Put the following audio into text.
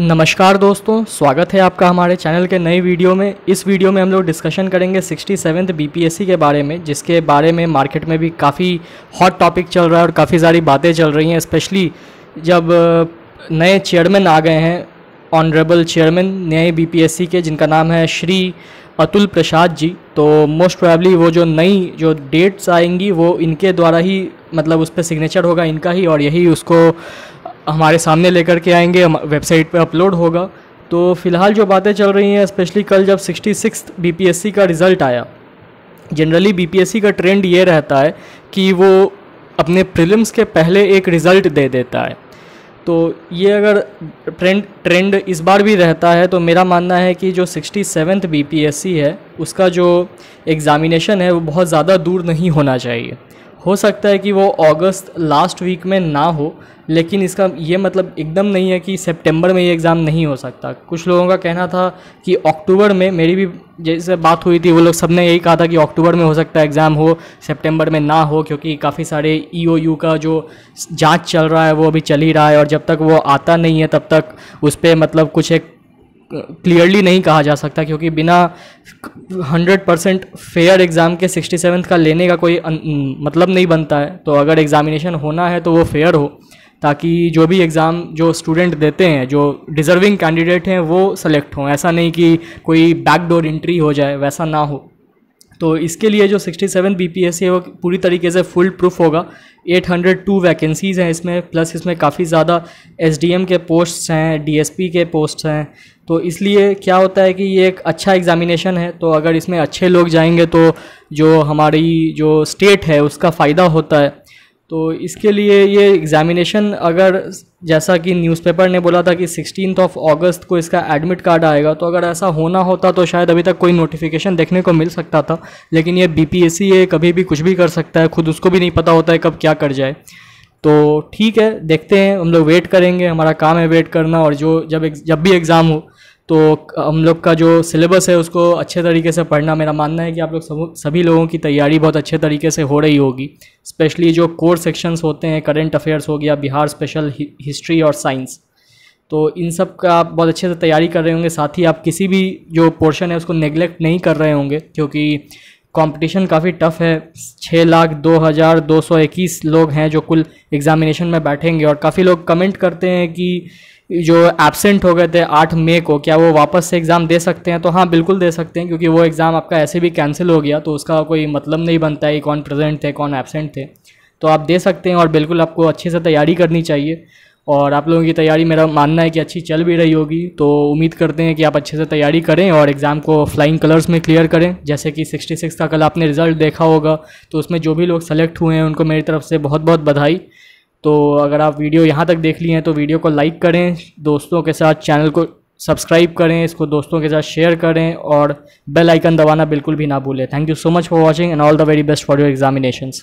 नमस्कार दोस्तों स्वागत है आपका हमारे चैनल के नए वीडियो में इस वीडियो में हम लोग डिस्कशन करेंगे सिक्सटी सेवन्थ बी के बारे में जिसके बारे में मार्केट में भी काफ़ी हॉट टॉपिक चल रहा है और काफ़ी सारी बातें चल रही हैं स्पेशली जब नए चेयरमैन आ गए हैं ऑनरेबल चेयरमैन नए बी के जिनका नाम है श्री अतुल प्रसाद जी तो मोस्ट प्रोबेबली वो जो नई जो डेट्स आएंगी वो इनके द्वारा ही मतलब उस पर सिग्नेचर होगा इनका ही और यही उसको हमारे सामने लेकर के आएंगे वेबसाइट पे अपलोड होगा तो फ़िलहाल जो बातें चल रही हैं स्पेशली कल जब सिक्सटी सिक्स बीपीएससी का रिज़ल्ट आया जनरली बीपीएससी का ट्रेंड ये रहता है कि वो अपने प्रिलिम्स के पहले एक रिज़ल्ट दे देता है तो ये अगर ट्रेंड ट्रेंड इस बार भी रहता है तो मेरा मानना है कि जो सिक्सटी सेवन्थ बी है उसका जो एग्ज़ामिनेशन है वो बहुत ज़्यादा दूर नहीं होना चाहिए हो सकता है कि वो अगस्त लास्ट वीक में ना हो लेकिन इसका ये मतलब एकदम नहीं है कि सितंबर में ये एग्ज़ाम नहीं हो सकता कुछ लोगों का कहना था कि अक्टूबर में मेरी भी जैसे बात हुई थी वो लोग सब ने यही कहा था कि अक्टूबर में हो सकता है एग्ज़ाम हो सितंबर में ना हो क्योंकि काफ़ी सारे ईओयू e का जो जांच चल रहा है वो अभी चल ही रहा है और जब तक वो आता नहीं है तब तक उस पर मतलब कुछ एक क्लियरली नहीं कहा जा सकता क्योंकि बिना 100 परसेंट फेयर एग्ज़ाम के सिक्सटी सेवन्थ का लेने का कोई मतलब नहीं बनता है तो अगर एग्ज़ामिनेशन होना है तो वो फेयर हो ताकि जो भी एग्ज़ाम जो स्टूडेंट देते हैं जो डिज़र्विंग कैंडिडेट हैं वो सेलेक्ट हों ऐसा नहीं कि कोई बैकडोर इंट्री हो जाए वैसा ना हो तो इसके लिए जो 67 सी है वो पूरी तरीके से फुल प्रूफ होगा 802 वैकेंसीज़ हैं इसमें प्लस इसमें काफ़ी ज़्यादा एम के पोस्ट्स हैं पी के पोस्ट्स हैं तो इसलिए क्या होता है कि ये एक अच्छा एग्ज़ामिनेशन है तो अगर इसमें अच्छे लोग जाएंगे तो जो हमारी जो स्टेट है उसका फ़ायदा होता है तो इसके लिए ये एग्ज़ामिनेशन अगर जैसा कि न्यूज़पेपर ने बोला था कि सिक्सटीन ऑफ अगस्त को इसका एडमिट कार्ड आएगा तो अगर ऐसा होना होता तो शायद अभी तक कोई नोटिफिकेशन देखने को मिल सकता था लेकिन ये बीपीएससी ये कभी भी कुछ भी कर सकता है खुद उसको भी नहीं पता होता है कब क्या कर जाए तो ठीक है देखते हैं हम लोग वेट करेंगे हमारा काम है वेट करना और जो जब जब भी एग्ज़ाम हो तो हम लोग का जो सिलेबस है उसको अच्छे तरीके से पढ़ना मेरा मानना है कि आप लोग सभी लोगों की तैयारी बहुत अच्छे तरीके से हो रही होगी स्पेशली जो कोर सेक्शंस होते हैं करंट अफेयर्स हो गया बिहार स्पेशल हिस्ट्री और साइंस तो इन सब का आप बहुत अच्छे से तैयारी कर रहे होंगे साथ ही आप किसी भी जो पोर्शन है उसको नेग्लेक्ट नहीं कर रहे होंगे क्योंकि कंपटीशन काफ़ी टफ है छः लाख दो हज़ार दो सौ इक्कीस लोग हैं जो कुल एग्ज़ामिनेशन में बैठेंगे और काफ़ी लोग कमेंट करते हैं कि जो एबसेंट हो गए थे आठ मई को क्या वो वापस से एग्ज़ाम दे सकते हैं तो हाँ बिल्कुल दे सकते हैं क्योंकि वो एग्ज़ाम आपका ऐसे भी कैंसिल हो गया तो उसका कोई मतलब नहीं बनता है कौन प्रेजेंट थे कौन एबसेंट थे तो आप दे सकते हैं और बिल्कुल आपको अच्छे से तैयारी करनी चाहिए और आप लोगों की तैयारी मेरा मानना है कि अच्छी चल भी रही होगी तो उम्मीद करते हैं कि आप अच्छे से तैयारी करें और एग्ज़ाम को फ्लाइंग कलर्स में क्लियर करें जैसे कि 66 का कल आपने रिज़ल्ट देखा होगा तो उसमें जो भी लोग सेलेक्ट हुए हैं उनको मेरी तरफ से बहुत बहुत बधाई तो अगर आप वीडियो यहाँ तक देख लिए हैं तो वीडियो को लाइक करें दोस्तों के साथ चैनल को सब्सक्राइब करें इसको दोस्तों के साथ शेयर करें और बेल आइकन दबाना बिल्कुल भी ना भूलें thank you so much for watching and all the very best for your examinations